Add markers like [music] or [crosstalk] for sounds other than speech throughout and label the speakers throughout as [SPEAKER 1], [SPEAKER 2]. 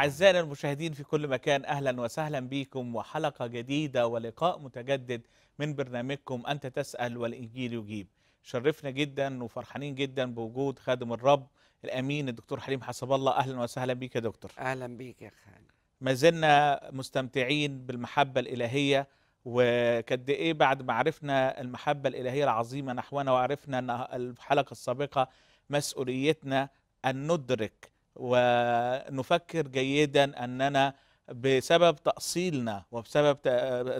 [SPEAKER 1] أعزائنا المشاهدين في كل مكان أهلا وسهلا بكم وحلقة جديدة ولقاء متجدد من برنامجكم أنت تسأل والإنجيل يجيب شرفنا جدا وفرحانين جدا بوجود خادم الرب الأمين الدكتور حليم حسب الله أهلا وسهلا بك يا دكتور أهلا بك يا خالد ما زلنا مستمتعين بالمحبة الإلهية وقد إيه بعد ما عرفنا المحبة الإلهية العظيمة نحونا وعرفنا أن الحلقة السابقة مسؤوليتنا أن ندرك ونفكر جيدا أننا بسبب تأصيلنا وبسبب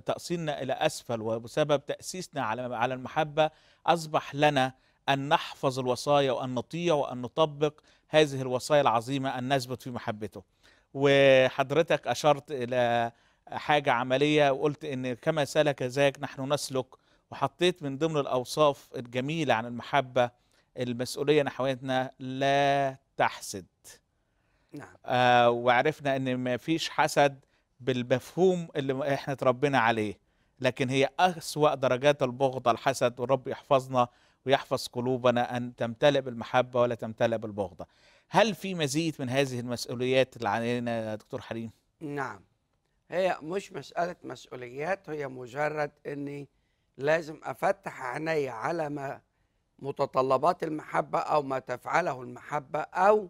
[SPEAKER 1] تأصيلنا إلى أسفل وبسبب تأسيسنا على على المحبة أصبح لنا أن نحفظ الوصايا وأن نطيع وأن نطبق هذه الوصايا العظيمة أن نثبت في محبته وحضرتك أشرت إلى حاجة عملية وقلت إن كما سلك ذاك نحن نسلك وحطيت من ضمن الأوصاف الجميلة عن المحبة المسؤولية نحوتنا لا تحسد نعم آه وعرفنا ان ما فيش حسد بالمفهوم اللي احنا اتربينا عليه لكن هي أسوأ درجات البغض الحسد والرب يحفظنا ويحفظ قلوبنا أن تمتلئ بالمحبة ولا تمتلئ بالبغضة هل في مزيد من هذه المسؤوليات اللي علينا يا دكتور حليم؟
[SPEAKER 2] نعم هي مش مسألة مسؤوليات هي مجرد أني لازم أفتح عيني على ما متطلبات المحبة أو ما تفعله المحبة أو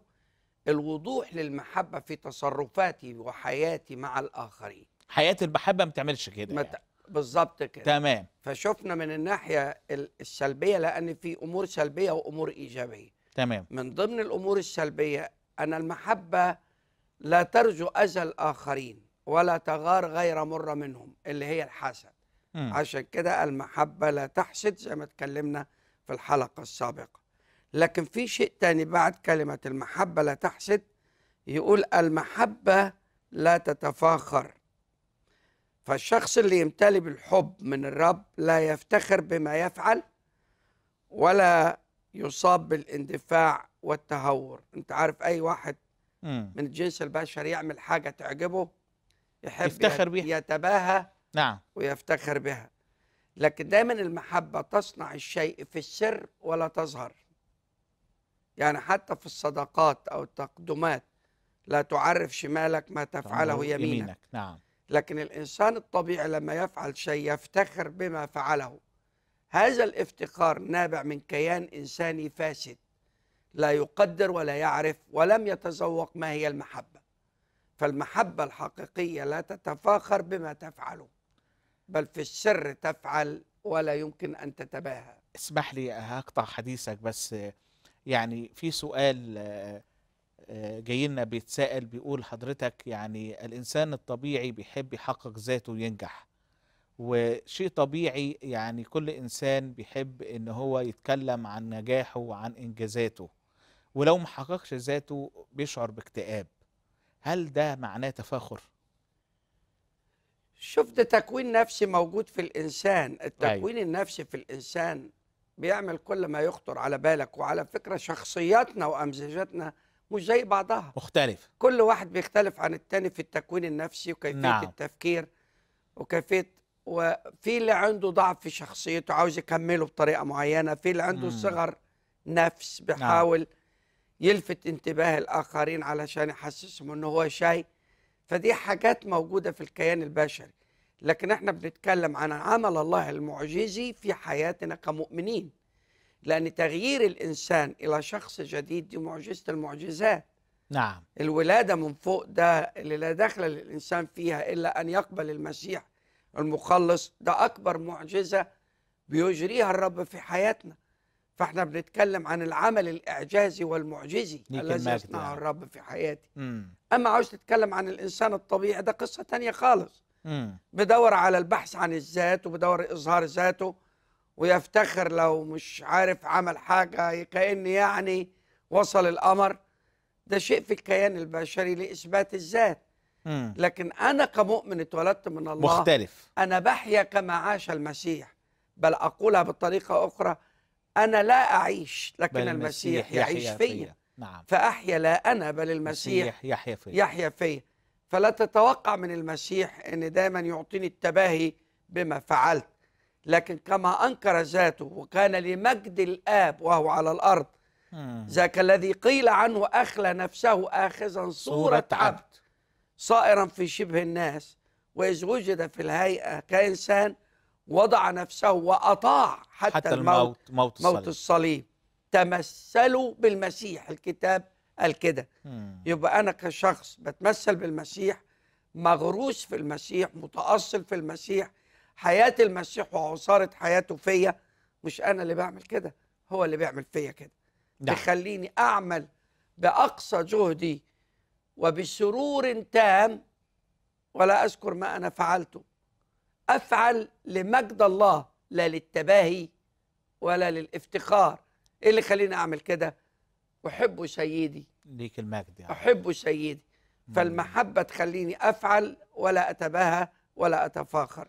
[SPEAKER 2] الوضوح للمحبة في تصرفاتي وحياتي مع الآخرين حياة المحبة ما تعملش كده مت... يعني. بالظبط كده تمام فشفنا من الناحية السلبية لأن في أمور سلبية وأمور إيجابية تمام من ضمن الأمور السلبية أن المحبة لا ترجو أذى الآخرين ولا تغار غير مرة منهم اللي هي الحسد م. عشان كده المحبة لا تحسد زي ما اتكلمنا في الحلقة السابقة لكن في شيء تاني بعد كلمة المحبة لا تحسد يقول المحبة لا تتفاخر فالشخص اللي يمتلي بالحب من الرب لا يفتخر بما يفعل ولا يصاب بالاندفاع والتهور انت عارف اي واحد مم. من الجنس البشري يعمل حاجة تعجبه يحب يفتخر بيها يتباهى نعم ويفتخر بها لكن دايما المحبة تصنع الشيء في السر ولا تظهر يعني حتى في الصدقات أو التقدمات لا تعرف شمالك ما تفعله يمينك, يمينك. نعم. لكن الإنسان الطبيعي لما يفعل شيء يفتخر بما فعله هذا الافتخار نابع من كيان إنساني فاسد لا يقدر ولا يعرف ولم يتذوق ما هي المحبة فالمحبة الحقيقية لا تتفاخر بما تفعله بل في الشر تفعل ولا يمكن أن تتباهى
[SPEAKER 1] اسمح لي هقطع حديثك بس يعني في سؤال آه، آه، جاي لنا بيتسأل بيقول حضرتك يعني الإنسان الطبيعي بيحب يحقق ذاته وينجح وشيء طبيعي يعني كل إنسان بيحب إن هو يتكلم عن نجاحه وعن إنجازاته ولو محققش ذاته بيشعر باكتئاب هل ده معناه تفاخر؟
[SPEAKER 2] شوف ده تكوين نفسي موجود في الانسان التكوين أي. أيوة. النفسي في الانسان بيعمل كل ما يخطر على بالك وعلى فكره شخصياتنا وامزجتنا مش زي بعضها مختلف كل واحد بيختلف عن التاني في التكوين النفسي وكيفيه نعم. التفكير وكيفيه وفي اللي عنده ضعف في شخصيته عاوز يكمله بطريقه معينه في اللي عنده صغر نفس نعم. بيحاول نعم. يلفت انتباه الاخرين علشان يحسسهم انه هو شيء فدي حاجات موجودة في الكيان البشري لكن احنا بنتكلم عن عمل الله المعجزي في حياتنا كمؤمنين لأن تغيير الإنسان إلى شخص جديد دي معجزة المعجزات نعم الولادة من فوق ده اللي لا دخل للإنسان فيها إلا أن يقبل المسيح المخلص ده أكبر معجزة بيجريها الرب في حياتنا فاحنا بنتكلم عن العمل الاعجازي والمعجزي الذي يصنعه يعني. الرب في حياتي مم. اما عاوز تتكلم عن الانسان الطبيعي ده قصه تانية خالص مم. بدور على البحث عن الذات وبدور اظهار ذاته ويفتخر لو مش عارف عمل حاجه كان يعني وصل القمر ده شيء في الكيان البشري لاثبات الذات مم. لكن انا كمؤمن اتولدت من الله مختلف انا بحيا كما عاش المسيح بل اقولها بطريقه اخرى أنا لا أعيش لكن المسيح يعيش فيا نعم. فأحيا لا أنا بل المسيح يحيا فيا يحيا فيا فلا تتوقع من المسيح أن دائما يعطيني التباهي بما فعلت لكن كما أنكر ذاته وكان لمجد الآب وهو على الأرض ذاك الذي قيل عنه أخلى نفسه آخذا صورة عبد صائرا في شبه الناس وإذ وجد في الهيئة كإنسان وضع نفسه وأطاع حتى, حتى الموت, موت الصليب, موت الصليب. تمثلوا بالمسيح الكتاب قال كده يبقى أنا كشخص بتمثل بالمسيح مغروس في المسيح متأصل في المسيح حياة المسيح وعصارة حياته فيا مش أنا اللي بعمل كده هو اللي بيعمل فيا كده نعم. بيخليني أعمل بأقصى جهدي وبسرور تام ولا أذكر ما أنا فعلته أفعل لمجد الله لا للتباهي ولا للافتخار إيه اللي خليني أعمل كده أحب سيدي
[SPEAKER 1] ليك المجد
[SPEAKER 2] يعني. أحب سيدي فالمحبة تخليني أفعل ولا أتباهى ولا أتفاخر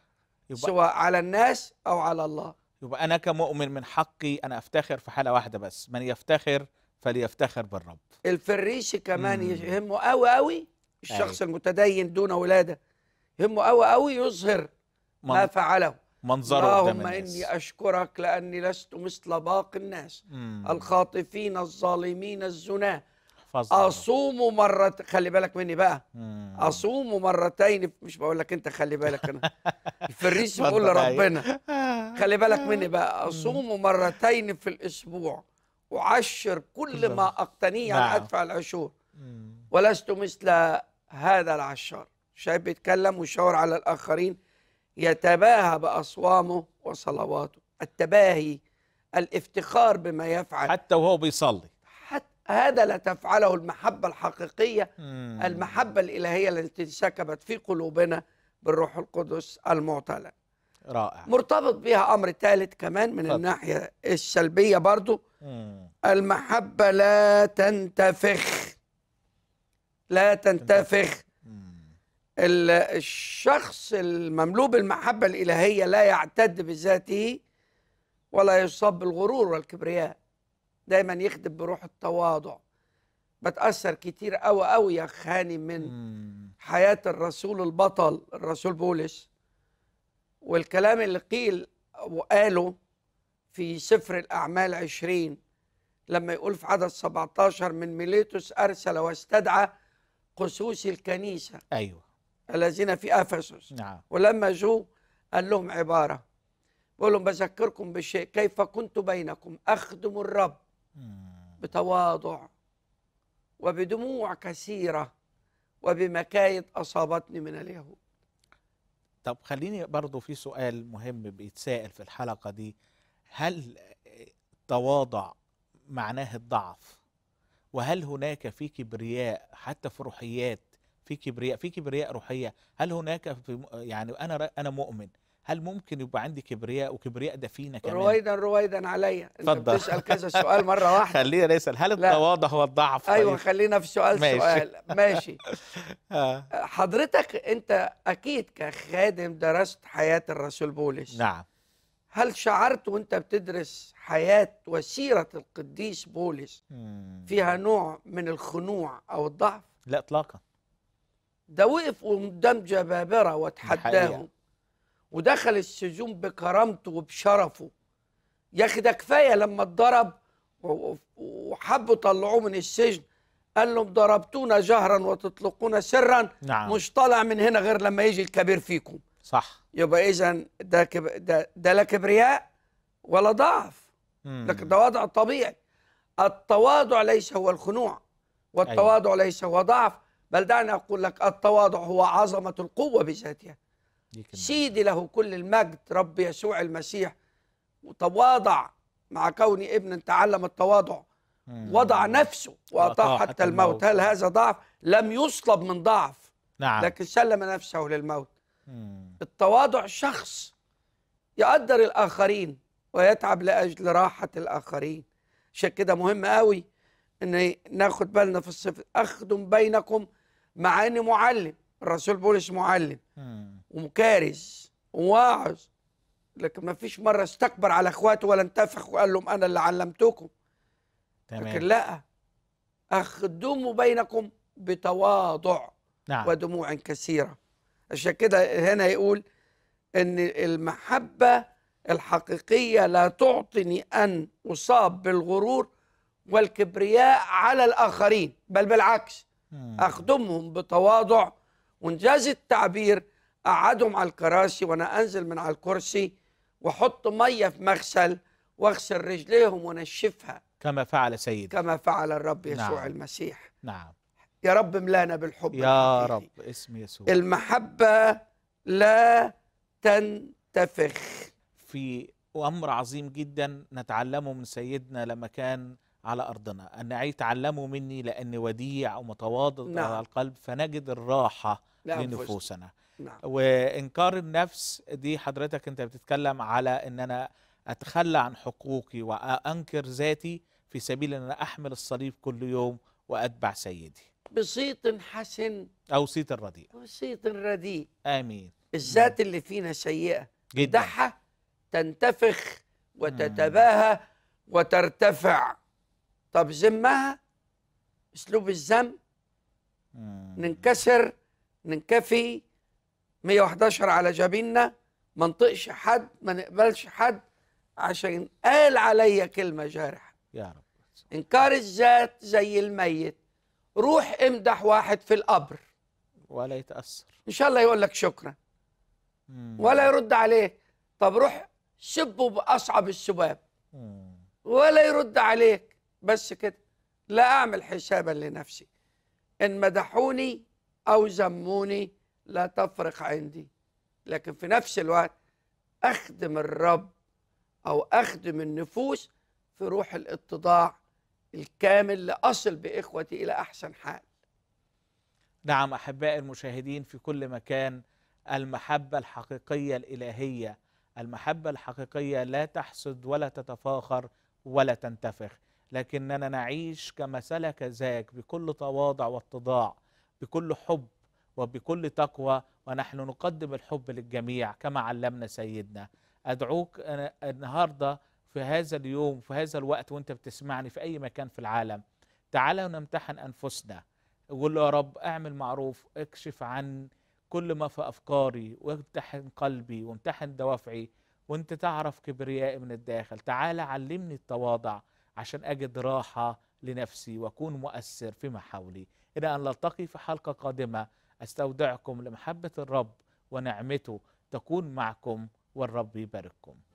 [SPEAKER 2] يبقى سواء على الناس أو على الله
[SPEAKER 1] يبقى أنا كمؤمن من حقي أن أفتخر في حالة واحدة بس من يفتخر فليفتخر بالرب
[SPEAKER 2] الفريش كمان مم. يهمه قوي قوي الشخص أي. أيوة. المتدين دون ولادة يهمه قوي قوي يظهر ما فعله منظره اللهم إني أشكرك لأني لست مثل باقي الناس مم. الخاطفين الظالمين الزناه اصوم مرة خلي بالك مني بقى مم. اصوم مرتين مش بقول لك انت خلي بالك انا [laughs] الريس بيقول لربنا [laughs] خلي بالك مني بقى اصوم مرتين في الاسبوع وعشر كل ما اقتنيه عن يعني نعم. ادفع العشور ولست مثل هذا العشار شايف بيتكلم ويشاور على الاخرين يتباهى بأصوامه وصلواته التباهي الافتخار بما يفعل حتى وهو بيصلي حتى هذا لا تفعله المحبة الحقيقية مم. المحبة الإلهية التي انسكبت في قلوبنا بالروح القدس المعتلى رائع مرتبط بها أمر ثالث كمان من فضل. الناحية السلبية برضو مم. المحبة لا تنتفخ لا تنتفخ الشخص المملوء بالمحبة الإلهية لا يعتد بذاته ولا يصاب بالغرور والكبرياء دايما يخدم بروح التواضع بتأثر كتير قوي قوي يا خاني من حياة الرسول البطل الرسول بولس والكلام اللي قيل وقاله في سفر الأعمال عشرين لما يقول في عدد 17 من ميليتوس أرسل واستدعى قسوس الكنيسة أيوه الذين في افسس نعم ولما جو قال لهم عباره بقول لهم بذكركم بشيء كيف كنت بينكم اخدم الرب بتواضع وبدموع كثيره وبمكايد اصابتني من اليهود
[SPEAKER 1] طب خليني برضو في سؤال مهم بيتساءل في الحلقه دي هل التواضع معناه الضعف وهل هناك في كبرياء حتى في روحيات في كبرياء في كبرياء روحيه هل هناك في يعني انا انا مؤمن هل ممكن يبقى عندي كبرياء وكبرياء دفينه كمان رويدا
[SPEAKER 2] رويدا عليا انت بتسال كذا سؤال مره [laughs] واحده
[SPEAKER 1] خلينا نسال هل التواضع هو الضعف ايوه طيب.
[SPEAKER 2] خلينا في سؤال ماشي. سؤال ماشي [laughs] آه. حضرتك انت اكيد كخادم درست حياه الرسول بولس نعم هل شعرت وانت بتدرس حياه وسيره القديس بولس فيها نوع من الخنوع او الضعف لا اطلاقا ده وقف قدام جبابرة واتحداهم ودخل السجون بكرامته وبشرفه يا اخي ده كفايه لما اتضرب وحبوا طلعوه من السجن قال لهم ضربتونا جهرا وتطلقونا سرا نعم. مش طالع من هنا غير لما يجي الكبير فيكم صح يبقى اذا ده, كب... ده ده لا كبرياء ولا ضعف لكن ده وضع طبيعي التواضع ليس هو الخنوع والتواضع أيوة. ليس هو ضعف بل دعني أقول لك التواضع هو عظمة القوة بذاتها سيدي نعم. له كل المجد رب يسوع المسيح وتواضع مع كوني ابن تعلم التواضع وضع نفسه وأطاع حتى الموت هل هذا ضعف؟ لم يصلب من ضعف نعم. لكن سلم نفسه للموت مم. التواضع شخص يقدر الآخرين ويتعب لأجل راحة الآخرين عشان كده مهم قوي ان ناخد بالنا في الصفر اخدم بينكم مع اني معلم الرسول بولس معلم ومكارز وواعظ لكن ما فيش مره استكبر على اخواته ولا انتفخ وقال لهم انا اللي علمتكم تمام. لكن لا اخدموا بينكم بتواضع نعم. ودموع كثيره عشان كده هنا يقول ان المحبه الحقيقيه لا تعطني ان اصاب بالغرور والكبرياء على الاخرين بل بالعكس أخدمهم بتواضع وإن جاز التعبير أقعدهم على الكراسي وأنا أنزل من على الكرسي وأحط مية في مغسل وأغسل رجليهم ونشفها
[SPEAKER 1] كما فعل سيدنا
[SPEAKER 2] كما فعل الرب يسوع نعم. المسيح نعم يا رب ملانا بالحب يا رب اسم يسوع المحبة لا تنتفخ
[SPEAKER 1] في وأمر عظيم جدا نتعلمه من سيدنا لما كان على أرضنا ان تعلموا مني لأني وديع ومتواضع نعم. على القلب فنجد الراحة نعم. لنفوسنا نعم. وإنكار النفس دي حضرتك أنت بتتكلم على أن أنا أتخلى عن حقوقي وأنكر ذاتي في سبيل أن أنا أحمل الصليب كل يوم وأتبع سيدي
[SPEAKER 2] بصيت حسن
[SPEAKER 1] أو صيت رديء
[SPEAKER 2] بصيت رديء آمين الذات نعم. اللي فينا سيئة جدا تنتفخ وتتباهى وترتفع طب ذمها اسلوب الزم ننكسر ننكفي 111 على جبيننا ما نطقش حد ما نقبلش حد عشان قال عليا كلمه جارحه
[SPEAKER 1] يا رب
[SPEAKER 2] انكار الذات زي الميت روح امدح واحد في القبر ولا يتاثر ان شاء الله يقول لك شكرا ولا يرد عليه طب روح سبه باصعب السباب ولا يرد عليك بس كده لا أعمل حسابا لنفسي إن مدحوني أو ذموني لا تفرق عندي لكن في نفس الوقت أخدم الرب أو أخدم النفوس في روح الاتضاع الكامل لأصل بإخوتي إلى أحسن حال
[SPEAKER 1] نعم أحبائي المشاهدين في كل مكان المحبة الحقيقية الإلهية المحبة الحقيقية لا تحسد ولا تتفاخر ولا تنتفخ لكننا نعيش كما سلك ذاك بكل تواضع واتضاع بكل حب وبكل تقوى ونحن نقدم الحب للجميع كما علمنا سيدنا أدعوك النهاردة في هذا اليوم في هذا الوقت وانت بتسمعني في أي مكان في العالم تعالى ونمتحن أنفسنا قول يا رب اعمل معروف اكشف عن كل ما في أفكاري وامتحن قلبي وامتحن دوافعي وانت تعرف كبريائي من الداخل تعالى علمني التواضع عشان أجد راحة لنفسي وأكون مؤثر فيما حولي إلى أن نلتقي في حلقة قادمة أستودعكم لمحبة الرب ونعمته تكون معكم والرب يبارككم